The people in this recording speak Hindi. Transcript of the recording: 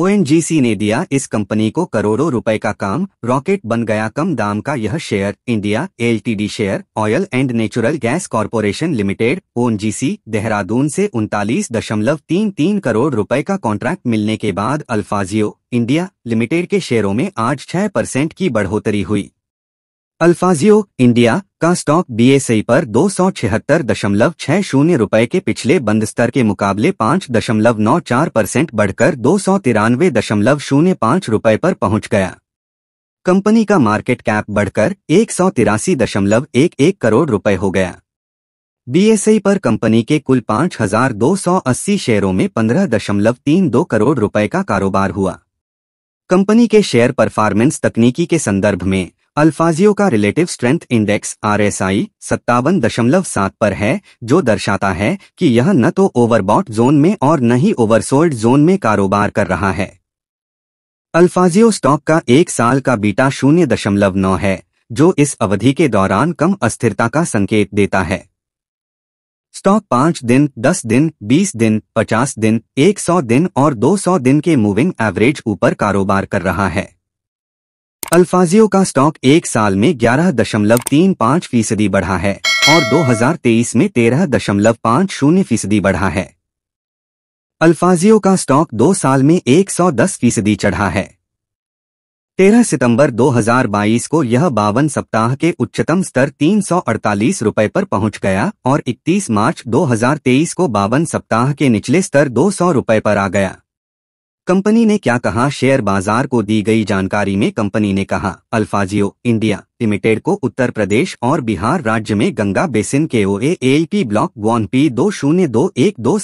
ओएनजीसी ने दिया इस कंपनी को करोड़ों रुपए का काम रॉकेट बन गया कम दाम का यह share India LTD share oil and natural gas corporation limited ONGC Dehradun से उनतालीस दशमलव तीन तीन करोड़ रुपए का कॉन्ट्रैक्ट मिलने के बाद अल्फाजियो इंडिया लिमिटेड के शेयरों में आज छह परसेंट की बढ़ोतरी हुई अल्फाजियो इंडिया का स्टॉक बीएसई पर दो सौ छिहत्तर दशमलव छह शून्य रूपए के पिछले बंद स्तर के मुकाबले पाँच दशमलव नौ चार परसेंट बढ़कर दो सौ तिरानवे दशमलव शून्य पाँच रूपए पर पहुंच गया कंपनी का मार्केट कैप बढ़कर एक सौ तिरासी दशमलव एक एक करोड़ रुपए हो गया बीएसई पर कंपनी के कुल पाँच हजार दो सौ अस्सी शेयरों में पंद्रह दशमलव तीन दो करोड़ रुपए का कारोबार हुआ कंपनी के शेयर परफॉर्मेंस तकनीकी के संदर्भ में अल्फाजियो का रिलेटिव स्ट्रेंथ इंडेक्स आरएसआई सत्तावन दशमलव सात पर है जो दर्शाता है कि यह न तो ओवरबॉट जोन में और न ही ओवरसोल्ड जोन में कारोबार कर रहा है अल्फाजियो स्टॉक का एक साल का बीटा शून्य दशमलव नौ है जो इस अवधि के दौरान कम अस्थिरता का संकेत देता है स्टॉक पांच दिन दस दिन बीस दिन पचास दिन एक सौ दिन और दो सौ दिन के मूविंग एवरेज ऊपर कारोबार कर रहा है अल्फाजियो का स्टॉक एक साल में ग्यारह दशमलव तीन पाँच फीसदी बढ़ा है और 2023 में तेरह दशमलव पाँच शून्य फीसदी बढ़ा है अल्फाजियो का स्टॉक दो साल में 110 फीसदी चढ़ा है 13 सितंबर 2022 को यह बावन सप्ताह के उच्चतम स्तर तीन रुपए पर पहुंच गया और 31 मार्च 2023 को बावन सप्ताह के निचले स्तर दो रुपए पर आ गया कंपनी ने क्या कहा शेयर बाजार को दी गई जानकारी में कंपनी ने कहा अल्फाजियो इंडिया लिमिटेड को उत्तर प्रदेश और बिहार राज्य में गंगा बेसिन के O A P block one P दो शून्य दो एक दो